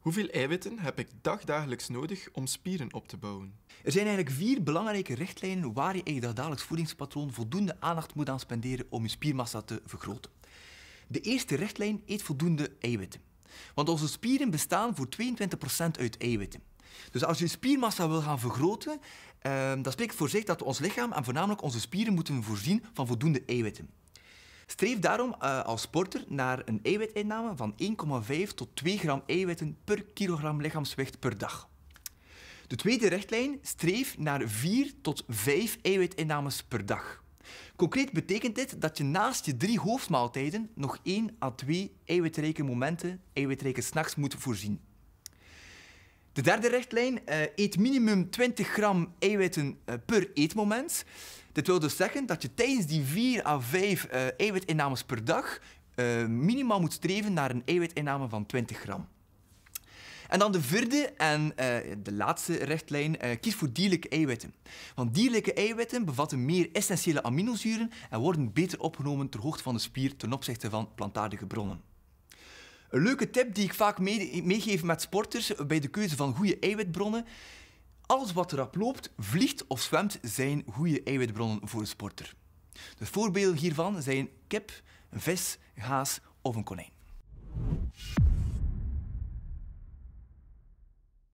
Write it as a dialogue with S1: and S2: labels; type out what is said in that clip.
S1: Hoeveel eiwitten heb ik dagdagelijks nodig om spieren op te bouwen? Er zijn eigenlijk vier belangrijke richtlijnen waar je in je dagelijks voedingspatroon voldoende aandacht moet aan spenderen om je spiermassa te vergroten. De eerste richtlijn eet voldoende eiwitten. Want onze spieren bestaan voor 22% uit eiwitten. Dus als je spiermassa wil gaan vergroten, euh, dan spreekt voor zich dat we ons lichaam en voornamelijk onze spieren moeten voorzien van voldoende eiwitten. Streef daarom eh, als sporter naar een eiwitinname van 1,5 tot 2 gram eiwitten per kilogram lichaamswicht per dag. De tweede richtlijn streef naar 4 tot 5 eiwitinnames per dag. Concreet betekent dit dat je naast je drie hoofdmaaltijden nog 1 à 2 eiwitrijke momenten, eiwitrijke snacks moet voorzien. De derde richtlijn, uh, eet minimum 20 gram eiwitten eh, per eetmoment. Dit wil dus zeggen dat je tijdens die 4 à 5 eh, eiwitinnames per dag eh, minimaal moet streven naar een eiwitinname van 20 gram. En dan de vierde en eh, de laatste richtlijn, kies voor dierlijke eiwitten. Want dierlijke eiwitten bevatten meer essentiële aminozuren en worden beter opgenomen ter hoogte van de spier ten opzichte van plantaardige bronnen. Een leuke tip die ik vaak meegeef met sporters bij de keuze van goede eiwitbronnen alles wat erop loopt, vliegt of zwemt, zijn goede eiwitbronnen voor een sporter. De voorbeelden hiervan zijn kip, een vis, haas of een konijn.